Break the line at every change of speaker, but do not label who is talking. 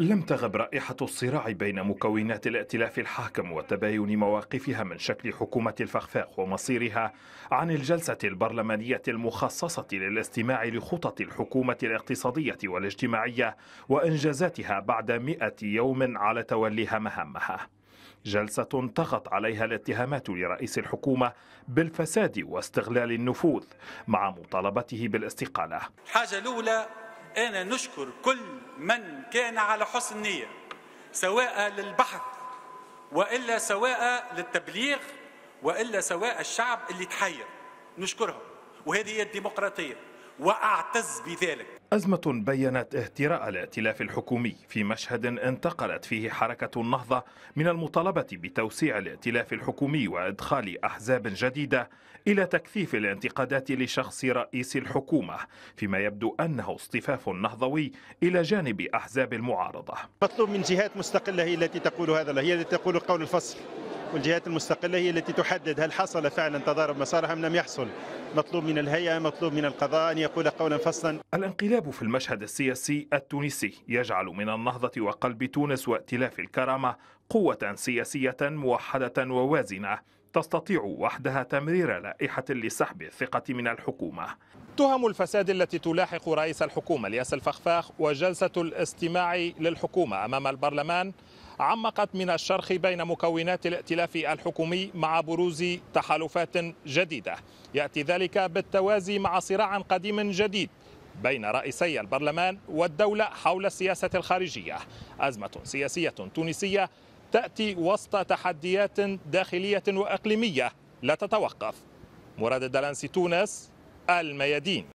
لم تغب رائحة الصراع بين مكونات الائتلاف الحاكم وتباين مواقفها من شكل حكومة الفخفاق ومصيرها عن الجلسة البرلمانية المخصصة للاستماع لخطط الحكومة الاقتصادية والاجتماعية وإنجازاتها بعد مئة يوم على توليها مهامها جلسة طغت عليها الاتهامات لرئيس الحكومة بالفساد واستغلال النفوذ مع مطالبته بالاستقالة
الحاجة الأولى أنا نشكر كل من كان على حسن نية سواء للبحث وإلا سواء للتبليغ وإلا سواء الشعب اللي تحير نشكرهم وهذه هي الديمقراطية وأعتز بذلك
أزمة بينت اهتراء الائتلاف الحكومي في مشهد انتقلت فيه حركة النهضة من المطالبة بتوسيع الائتلاف الحكومي وإدخال أحزاب جديدة إلى تكثيف الانتقادات لشخص رئيس الحكومة فيما يبدو أنه اصطفاف نهضوي إلى جانب أحزاب المعارضة مطلوب من جهات مستقلة هي التي تقول هذا هي التي تقول قول الفصل والجهات المستقلة هي التي تحدد هل حصل فعلا تضارب مسارها أم لم يحصل مطلوب من الهيئة مطلوب من القضاء أن يقول قولا فصلا الانقلاب في المشهد السياسي التونسي يجعل من النهضة وقلب تونس وائتلاف الكرامة قوة سياسية موحدة ووازنة تستطيع وحدها تمرير لائحة لسحب الثقة من الحكومة تهم الفساد التي تلاحق رئيس الحكومة الياس الفخفاخ وجلسة الاستماع للحكومة أمام البرلمان عمقت من الشرخ بين مكونات الائتلاف الحكومي مع بروز تحالفات جديدة يأتي ذلك بالتوازي مع صراع قديم جديد بين رئيسي البرلمان والدولة حول السياسة الخارجية أزمة سياسية تونسية تأتي وسط تحديات داخلية وأقليمية لا تتوقف مراد الدلانسي تونس الميادين